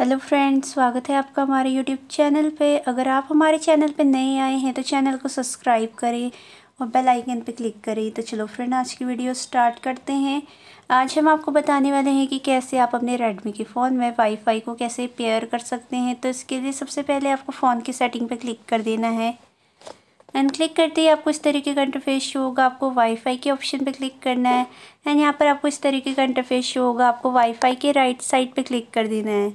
hello friends स्वागत है आपका हमारे यूट्यूब चैनल पे अगर आप हमारे चैनल पे नए आए हैं तो चैनल को सब्सक्राइब करें और बेल आइकन पे क्लिक करें तो चलो फ्रेंड आज की वीडियो स्टार्ट करते हैं आज हम आपको बताने वाले हैं कि कैसे आप अपने रेडमी के फ़ोन में वाईफाई को कैसे पेयर कर सकते हैं तो इसके लिए सबसे पहले आपको फ़ोन की सेटिंग पर क्लिक कर देना है एंड क्लिक करते ही आपको इस तरीके का इंटरफेस शो होगा आपको वाईफाई के ऑप्शन पे क्लिक करना है एंड यहाँ पर आपको इस तरीके का इंटरफेस शो होगा आपको वाईफाई के राइट साइड पे क्लिक कर देना है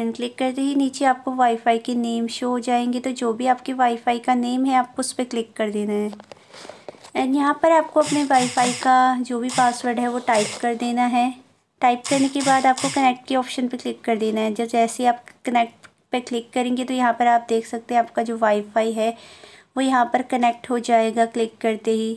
एंड क्लिक करते ही नीचे आपको वाईफाई के नेम शो हो जाएंगे तो जो भी आपके वाईफाई का नेम है आपको उस पर क्लिक कर देना है एंड यहाँ पर आपको अपने वाईफाई का जो भी पासवर्ड है वो टाइप कर देना है टाइप करने के बाद आपको कनेक्ट के ऑप्शन पर क्लिक कर देना है जब जैसे आप कनेक्ट पे क्लिक करेंगे तो यहाँ पर आप देख सकते हैं आपका जो वाईफाई है वो यहाँ पर कनेक्ट हो जाएगा क्लिक करते ही